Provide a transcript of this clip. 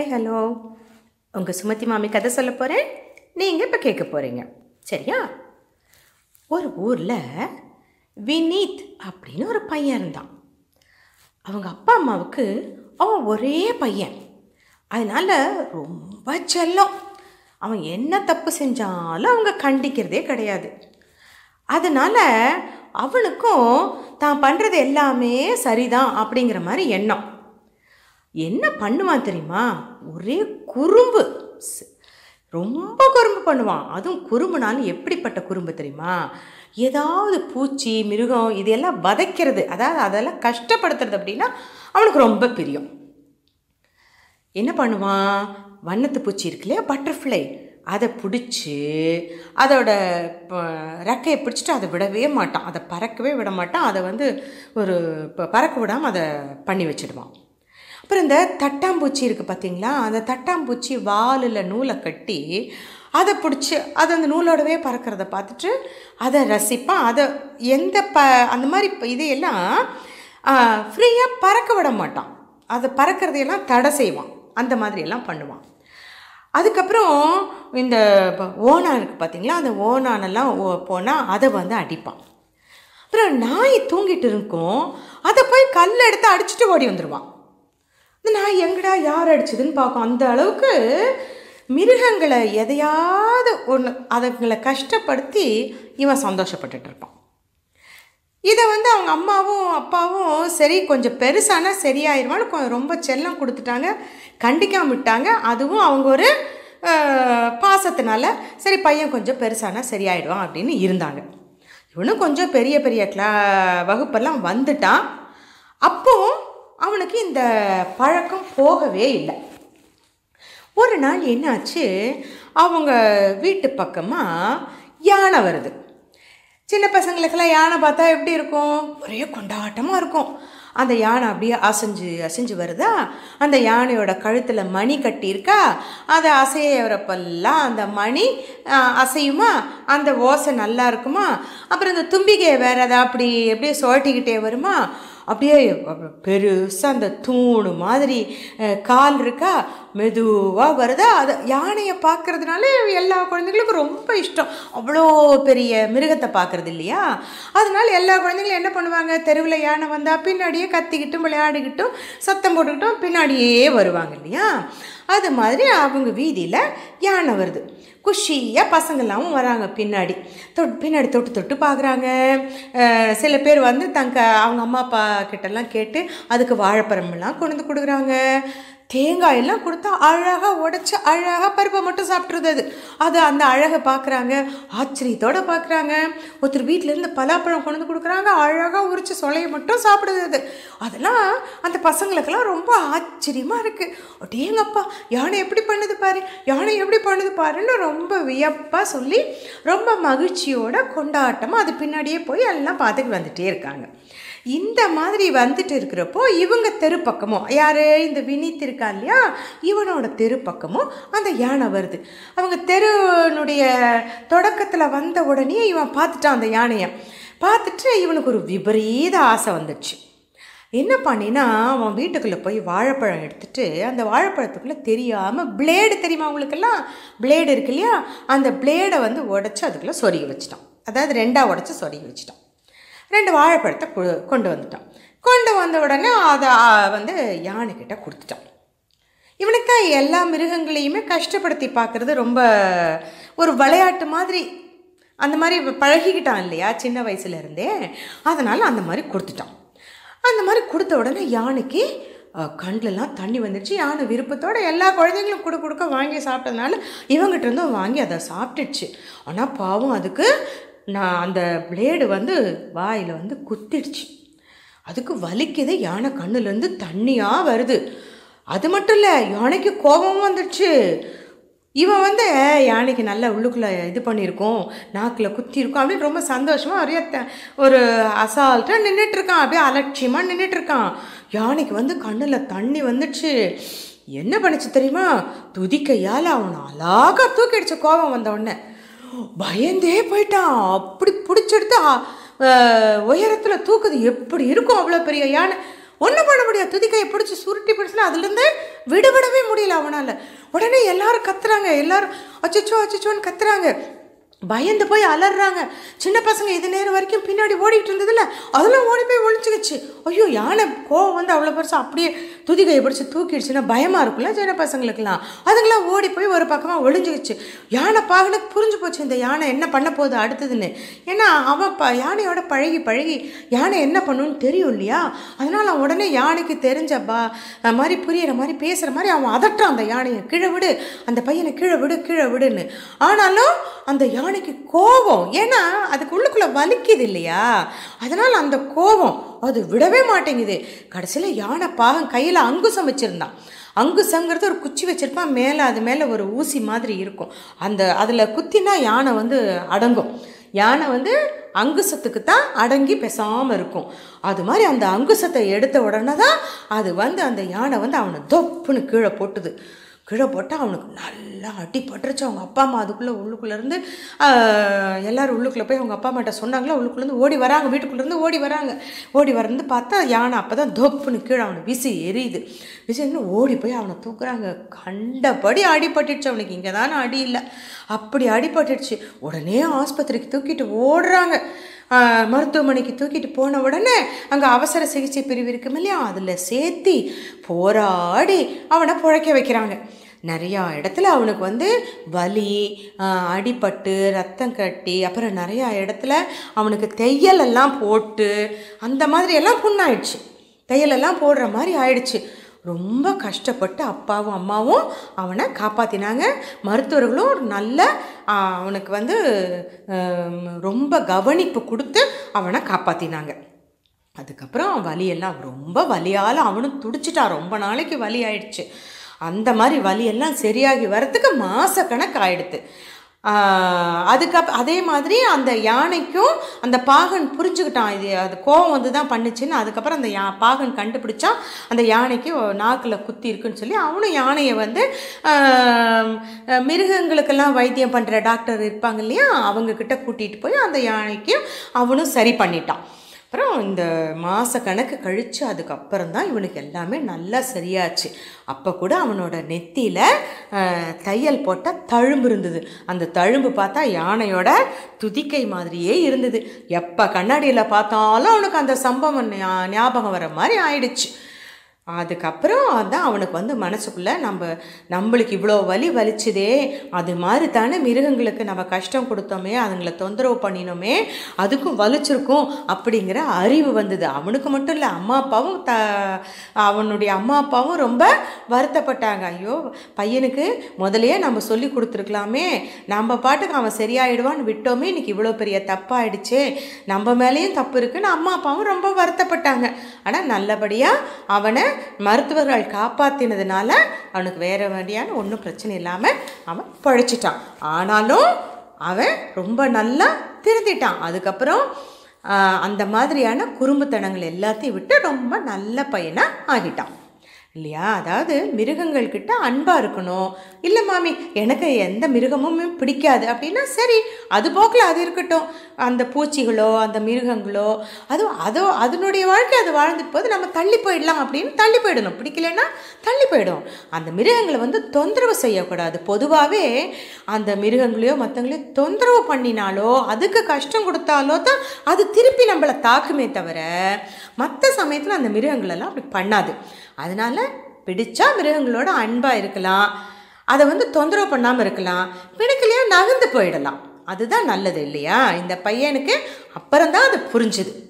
hi hello உங்கள் சுமதி மாமி கதை சொல்ல போகிறேன் நீங்கள் இப்போ கேட்க போகிறீங்க சரியா ஒரு ஊரில் வினீத் அப்படின்னு ஒரு பையன் இருந்தான் அவங்க அப்பா அம்மாவுக்கு அவன் ஒரே பையன் அதனால் ரொம்ப செல்லம் அவன் என்ன தப்பு செஞ்சாலும் அவங்க கண்டிக்கிறதே கிடையாது அதனால் அவனுக்கும் தான் பண்ணுறது எல்லாமே சரிதான் அப்படிங்கிற மாதிரி எண்ணம் என்ன பண்ணுவான் தெரியுமா ஒரே குறும்பு ரொம்ப குறும்பு பண்ணுவான் அதுவும் குறும்புனாலும் எப்படிப்பட்ட குறும்பு தெரியுமா ஏதாவது பூச்சி மிருகம் இதையெல்லாம் வதைக்கிறது அதாவது அதெல்லாம் கஷ்டப்படுத்துறது அப்படின்னா அவனுக்கு ரொம்ப பிரியம் என்ன பண்ணுவான் வண்ணத்து பூச்சி இருக்கு இல்லையா பட்டர்ஃப்ளை அதை பிடிச்சி அதோட ரெக்கையை பிடிச்சிட்டு அதை விடவே மாட்டான் அதை பறக்கவே விட மாட்டான் அதை வந்து ஒரு பறக்க விடாமல் அதை பண்ணி வச்சிடுவான் அப்புறம் இந்த தட்டாம்பூச்சி இருக்குது பார்த்திங்களா அந்த தட்டாம்பூச்சி வாலில் நூலை கட்டி அதை பிடிச்சி அதை அந்த நூலோடவே பறக்கிறத பார்த்துட்டு அதை ரசிப்பான் அதை எந்த ப அந்த மாதிரி இதையெல்லாம் ஃப்ரீயாக பறக்க விட மாட்டான் அதை பறக்கிறதையெல்லாம் தடை செய்வான் அந்த மாதிரியெல்லாம் பண்ணுவான் அதுக்கப்புறம் இந்த ஓனான் இருக்குது பார்த்திங்களா அந்த ஓனானெல்லாம் போனால் அதை வந்து அடிப்பான் அப்புறம் நாய் தூங்கிட்டு இருக்கும் அதை போய் கல் எடுத்து அடிச்சுட்டு ஓடி வந்துடுவான் இந்த நாய் எங்கடா யார் அடிச்சதுன்னு பார்க்கும் அந்த அளவுக்கு மிருகங்களை எதையாவது ஒன்று அதுங்களை கஷ்டப்படுத்தி இவன் சந்தோஷப்பட்டுட்டு இருப்பான் இதை வந்து அவங்க அம்மாவும் அப்பாவும் சரி கொஞ்சம் பெருசானா சரியாயிருவான்னு ரொம்ப செல்லம் கொடுத்துட்டாங்க கண்டிக்காம விட்டாங்க அதுவும் அவங்க ஒரு பாசத்தினால சரி பையன் கொஞ்சம் பெருசானா சரியாயிடுவான் அப்படின்னு இருந்தாங்க இவனும் கொஞ்சம் பெரிய பெரிய கிளா வகுப்பெல்லாம் வந்துட்டான் அப்போவும் அவனுக்கு இந்த பழக்கம் போகவே இல்லை ஒரு நாள் என்னாச்சு அவங்க வீட்டு பக்கமாக யானை வருது சின்ன பசங்களுக்கெல்லாம் யானை பார்த்தா எப்படி இருக்கும் ஒரே கொண்டாட்டமாக இருக்கும் அந்த யானை அப்படியே அசைஞ்சு அசைஞ்சு வருதா அந்த யானையோட கழுத்தில் மணி கட்டியிருக்கா அதை அசையறப்பெல்லாம் அந்த மணி அசையுமா அந்த ஓசை நல்லா இருக்குமா அப்புறம் இந்த தும்பிக்கையை வேறு அதை அப்படி எப்படியே சுழட்டிக்கிட்டே வருமா அப்படியே பெருசாக அந்த தூணு மாதிரி கால் இருக்கா மெதுவாக வருது அது யானையை பார்க்குறதுனால எல்லா குழந்தைங்களுக்கும் ரொம்ப இஷ்டம் அவ்வளோ பெரிய மிருகத்தை பார்க்குறது இல்லையா அதனால் எல்லா குழந்தைங்களும் என்ன பண்ணுவாங்க தெருவில் யானை வந்தால் பின்னாடியே கத்திக்கிட்டும் விளையாடிக்கிட்டும் சத்தம் போட்டுக்கிட்டும் பின்னாடியே வருவாங்க இல்லையா அது மாதிரி அவங்க வீதியில் யானை வருது குஷியாக பசங்கள்லாமும் வராங்க பின்னாடி தொட் பின்னாடி தொட்டு தொட்டு பார்க்குறாங்க சில பேர் வந்து தங்க அவங்க அம்மா அப்பா கிட்டலாம் கேட்டு அதுக்கு வாழைப்பழமெல்லாம் கொண்டு வந்து கொடுக்குறாங்க தேங்காயெல்லாம் கொடுத்தா அழகாக உடச்சி அழகாக பருப்பை மட்டும் சாப்பிட்ருது அது அந்த அழகை பார்க்குறாங்க ஆச்சரியத்தோடு பார்க்குறாங்க ஒருத்தர் வீட்டிலேருந்து பலாப்பழம் கொண்டு வந்து கொடுக்குறாங்க அழகாக உரித்து சொலையை மட்டும் சாப்பிடுது அதெல்லாம் அந்த பசங்களுக்கெல்லாம் ரொம்ப ஆச்சரியமாக இருக்குது டேங்கப்பா யானை எப்படி பண்ணுது பாரு யானை எப்படி பண்ணுது பாருன்னு ரொம்ப வியப்பாக சொல்லி ரொம்ப மகிழ்ச்சியோட கொண்டாட்டமாக அது பின்னாடியே போய் எல்லாம் பார்த்துட்டு வந்துகிட்டே இருக்காங்க இந்த மாதிரி வந்துட்டு இருக்கிறப்போ இவங்க தெரு பக்கமும் யார் இந்த வினித் இருக்கா இல்லையா இவனோட தெரு பக்கமும் அந்த யானை வருது அவங்க தெருனுடைய தொடக்கத்தில் வந்த உடனே இவன் பார்த்துட்டான் அந்த யானையை பார்த்துட்டு இவனுக்கு ஒரு விபரீத ஆசை வந்துடுச்சு என்ன பண்ணினா அவன் வீட்டுக்குள்ளே போய் வாழைப்பழம் எடுத்துட்டு அந்த வாழைப்பழத்துக்குள்ளே தெரியாமல் பிளேடு தெரியுமா அவங்களுக்கெல்லாம் பிளேடு இருக்கு இல்லையா அந்த பிளேடை வந்து உடச்சி அதுக்குள்ளே சொருகி வச்சிட்டான் அதாவது ரெண்டாக உடச்சி சொருகி வச்சிட்டான் ரெண்டு வாழைப்பழத்தை கொண்டு வந்துட்டான் கொண்டு வந்த உடனே அதை வந்து யானைக்கிட்ட கொடுத்துட்டான் இவனுக்கு எல்லா மிருகங்களையுமே கஷ்டப்படுத்தி பார்க்குறது ரொம்ப ஒரு விளையாட்டு மாதிரி அந்த மாதிரி பழகிக்கிட்டான் இல்லையா சின்ன வயசுலேருந்தே அதனால் அந்த மாதிரி கொடுத்துட்டான் அந்த மாதிரி கொடுத்த உடனே யானைக்கு கண்ணிலலாம் தண்ணி வந்துடுச்சு யானை விருப்பத்தோடு எல்லா குழந்தைங்களும் கொடுக்க கொடுக்க வாங்கி சாப்பிட்டதுனால இவங்கிட்ட இருந்தும் வாங்கி அதை சாப்பிட்டுச்சு ஆனால் பாவம் அதுக்கு நான் அந்த பிளேடு வந்து வாயில் வந்து குத்திடுச்சு அதுக்கு வலிக்குது யானை கண்ணுலேருந்து தண்ணியாக வருது அது மட்டும் இல்லை யானைக்கு கோபமும் வந்துடுச்சு இவன் வந்து யானைக்கு நல்லா உள்ளுக்குள்ளே இது பண்ணியிருக்கோம் நாக்கில் குத்திருக்கோம் அப்படின்னு ரொம்ப சந்தோஷமாக ஒரே ஒரு அசால்ட்டாக நின்றுட்டுருக்கான் அப்படியே அலட்சியமாக நின்றுட்டுருக்கான் யானைக்கு வந்து கண்ணில் தண்ணி வந்துடுச்சு என்ன பண்ணிச்சு தெரியுமா துதிக்கையால் அவனை அழகாக தூக்கிடுச்சு கோபம் வந்த உடனே பயந்தே போயிட்டான் அப்படி பிடிச்செடுத்து உயரத்தில் தூக்குது எப்படி இருக்கும் அவ்வளோ பெரிய யானை ஒன்றும் பண்ண முடியாது துதிக்கையை பிடிச்சி சுருட்டி பிடிச்சினா அதுலேருந்து விடுபடவே முடியல அவனால் உடனே எல்லாரும் கத்துறாங்க எல்லாரும் அச்சோ அச்சோன்னு கத்துறாங்க பயந்து போய் அலறாங்க சின்ன பசங்க இது நேரம் வரைக்கும் பின்னாடி ஓடிக்கிட்டு இருந்ததில்ல அதெல்லாம் ஓடி போய் ஒழிச்சுக்கிச்சு ஐயோ யானை கோவம் வந்து அவ்வளோ பெருசாக அப்படியே துதிகையை பிடிச்சி தூக்கிடுச்சுன்னா பயமாக இருக்கும்ல சின்ன பசங்களுக்கெல்லாம் அதுங்களாம் ஓடி போய் ஒரு பக்கமாக ஒளிஞ்சிக்கிச்சு யானை பாகனுக்கு புரிஞ்சு போச்சு இந்த யானை என்ன பண்ண போகுது அடுத்ததுன்னு ஏன்னா அவன் ப யானையோட பழகி பழகி யானை என்ன பண்ணுன்னு தெரியும் இல்லையா அதனால் அவன் உடனே யானைக்கு தெரிஞ்சப்பா மாதிரி புரியிற மாதிரி பேசுகிற மாதிரி அவன் அதட்டான் அந்த யானையை கீழே விடு அந்த பையனை கீழே விடு கீழே விடுன்னு ஆனாலும் அந்த யானைக்கு கோபம் ஏன்னா அதுக்கு உள்ளுக்குள்ளே வலிக்குது இல்லையா அதனால் அந்த கோபம் அது விடவே மாட்டேங்குது கடைசியில் யானை பாகம் கையில் அங்குசம் வச்சுருந்தான் அங்குசங்கிறது ஒரு குச்சி வச்சுருப்பான் மேலே அது மேலே ஒரு ஊசி மாதிரி இருக்கும் அந்த அதில் குத்தினா யானை வந்து அடங்கும் யானை வந்து அங்குசத்துக்கு தான் அடங்கி பேசாமல் இருக்கும் அது மாதிரி அந்த அங்குசத்தை எடுத்த உடனே தான் அது வந்து அந்த யானை வந்து அவனை தொப்புன்னு கீழே போட்டுது கீழே போட்டால் அவனுக்கு நல்லா பட்டுருச்சு அவங்க அப்பா அம்மா அதுக்குள்ளே உள்ளுக்குள்ளேருந்து எல்லோரும் உள்ளுக்குள்ளே போய் அவங்க அப்பா அம்மாட்ட சொன்னாங்களே உள்ளுக்குள்ளேருந்து ஓடி வராங்க வீட்டுக்குள்ளேருந்து ஓடி வராங்க ஓடி வரந்து பார்த்தா யானை அப்போ தான் தொப்புன்னு கீழே அவனை விசி எரியுது விசி ஓடி போய் அவனை தூக்குறாங்க கண்டபடி அடிபட்டுடுச்சு அவனுக்கு இங்கே தானே அடி இல்லை அப்படி அடிபட்டுடுச்சு உடனே ஆஸ்பத்திரிக்கு தூக்கிட்டு ஓடுறாங்க மருத்துவமனைக்கு தூக்கிட்டு போன உடனே அங்கே அவசர சிகிச்சை பிரிவு இருக்குமில்லையா அதில் சேர்த்தி போராடி அவனை பிழைக்க வைக்கிறாங்க நிறையா இடத்துல அவனுக்கு வந்து வலி அடிப்பட்டு ரத்தம் கட்டி அப்புறம் நிறையா இடத்துல அவனுக்கு தையலெல்லாம் போட்டு அந்த மாதிரி எல்லாம் புண்ணாயிடுச்சு தையலெல்லாம் போடுற மாதிரி ஆயிடுச்சு ரொம்ப கஷ்டப்பட்டு அப்பாவும் அம்மாவும் அவனை காப்பாற்றினாங்க மருத்துவர்களும் நல்ல அவனுக்கு வந்து ரொம்ப கவனிப்பு கொடுத்து அவனை காப்பாற்றினாங்க அதுக்கப்புறம் வலியெல்லாம் ரொம்ப வலியால் அவனும் துடிச்சிட்டான் ரொம்ப நாளைக்கு வலி ஆயிடுச்சு அந்த மாதிரி வலியெல்லாம் சரியாகி வரத்துக்கு மாதக்கணக்கு ஆயிடுது அதுக்கப் அதே மாதிரி அந்த யானைக்கும் அந்த பாகன் புரிஞ்சுக்கிட்டான் இது அது கோவம் வந்து தான் பண்ணுச்சுன்னு அதுக்கப்புறம் அந்த யா பாகன் கண்டுபிடிச்சா அந்த யானைக்கு நாக்கில் குத்தி இருக்குன்னு சொல்லி அவனும் யானையை வந்து மிருகங்களுக்கெல்லாம் வைத்தியம் பண்ணுற டாக்டர் இருப்பாங்க இல்லையா அவங்கக்கிட்ட கூட்டிகிட்டு போய் அந்த யானைக்கும் அவனும் சரி பண்ணிட்டான் அப்புறம் இந்த மாத கணக்கு கழித்து அதுக்கப்புறம் தான் இவனுக்கு எல்லாமே நல்லா சரியாச்சு அப்போ கூட அவனோட நெத்தியில் தையல் போட்டால் தழும்பு இருந்தது அந்த தழும்பு பார்த்தா யானையோட துதிக்கை மாதிரியே இருந்தது எப்போ கண்ணாடியில் பார்த்தாலும் அவனுக்கு அந்த சம்பவம் ஞாபகம் வர மாதிரி ஆயிடுச்சு அதுக்கப்புறம் தான் அவனுக்கு வந்து மனசுக்குள்ளே நம்ம நம்மளுக்கு இவ்வளோ வலி வலிச்சுதே அது மாதிரி தானே மிருகங்களுக்கு நம்ம கஷ்டம் கொடுத்தோமே அதுங்களை தொந்தரவு பண்ணினோமே அதுக்கும் வலிச்சிருக்கும் அப்படிங்கிற அறிவு வந்தது அவனுக்கு மட்டும் இல்லை அம்மா அப்பாவும் த அவனுடைய அம்மா அப்பாவும் ரொம்ப வருத்தப்பட்டாங்க ஐயோ பையனுக்கு முதலையே நம்ம சொல்லி கொடுத்துருக்கலாமே நம்ம பாட்டுக்கு அவன் சரியாயிடுவான்னு விட்டோமே இன்றைக்கி இவ்வளோ பெரிய தப்பாயிடுச்சே நம்ம மேலேயும் தப்பு இருக்குன்னு அம்மா அப்பாவும் ரொம்ப வருத்தப்பட்டாங்க ஆனால் நல்லபடியாக அவனை மருத்துவர்கள் காப்பாற்றினதுனால அவனுக்கு வேறு வழியான ஒன்றும் பிரச்சனை இல்லாமல் அவன் பழைச்சிட்டான் ஆனாலும் அவன் ரொம்ப நல்லா திருந்திட்டான் அதுக்கப்புறம் அந்த மாதிரியான குறும்புத்தனங்கள் எல்லாத்தையும் விட்டு ரொம்ப நல்ல பையனாக ஆகிட்டான் இல்லையா அதாவது மிருகங்கள்கிட்ட அன்பாக இருக்கணும் இல்லை மாமி எனக்கு எந்த மிருகமும் பிடிக்காது அப்படின்னா சரி அது போக்கில் அது இருக்கட்டும் அந்த பூச்சிகளோ அந்த மிருகங்களோ அதுவும் அதோ அதனுடைய வாழ்க்கை அது வாழ்ந்துட்டு போது நம்ம தள்ளி போயிடலாம் அப்படின்னு தள்ளி போயிடணும் பிடிக்கலன்னா தள்ளி போயிடும் அந்த மிருகங்களை வந்து தொந்தரவு செய்யக்கூடாது பொதுவாகவே அந்த மிருகங்களையோ மற்றவங்களையோ தொந்தரவு பண்ணினாலோ அதுக்கு கஷ்டம் கொடுத்தாலோ தான் அது திருப்பி நம்மளை தாக்குமே தவிர மற்ற சமயத்தில் அந்த மிருகங்களெல்லாம் அப்படி பண்ணாது அதனால் பிடிச்சா மிருகங்களோட அன்பாக இருக்கலாம் அதை வந்து தொந்தரவு பண்ணாமல் இருக்கலாம் பிடிக்கலையா நகர்ந்து போயிடலாம் அதுதான் நல்லது இல்லையா இந்த பையனுக்கு அப்புறம்தான் அது புரிஞ்சுது